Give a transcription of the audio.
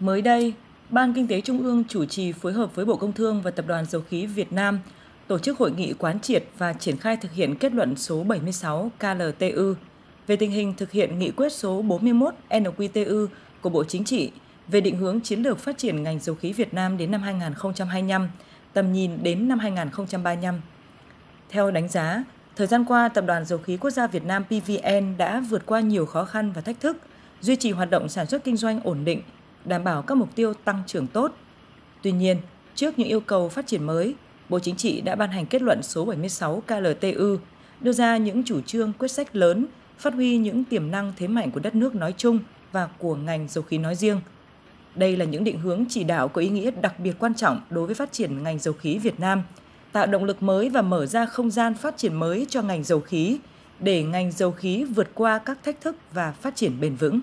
Mới đây, Ban Kinh tế Trung ương chủ trì phối hợp với Bộ Công Thương và Tập đoàn Dầu khí Việt Nam tổ chức hội nghị quán triệt và triển khai thực hiện kết luận số 76 KLTU về tình hình thực hiện nghị quyết số 41 NQTU của Bộ Chính trị về định hướng chiến lược phát triển ngành dầu khí Việt Nam đến năm 2025, tầm nhìn đến năm 2035. Theo đánh giá, thời gian qua Tập đoàn Dầu khí Quốc gia Việt Nam PVN đã vượt qua nhiều khó khăn và thách thức, duy trì hoạt động sản xuất kinh doanh ổn định – đảm bảo các mục tiêu tăng trưởng tốt. Tuy nhiên, trước những yêu cầu phát triển mới, Bộ Chính trị đã ban hành kết luận số 76 KLTU, đưa ra những chủ trương quyết sách lớn, phát huy những tiềm năng thế mạnh của đất nước nói chung và của ngành dầu khí nói riêng. Đây là những định hướng chỉ đạo có ý nghĩa đặc biệt quan trọng đối với phát triển ngành dầu khí Việt Nam, tạo động lực mới và mở ra không gian phát triển mới cho ngành dầu khí, để ngành dầu khí vượt qua các thách thức và phát triển bền vững.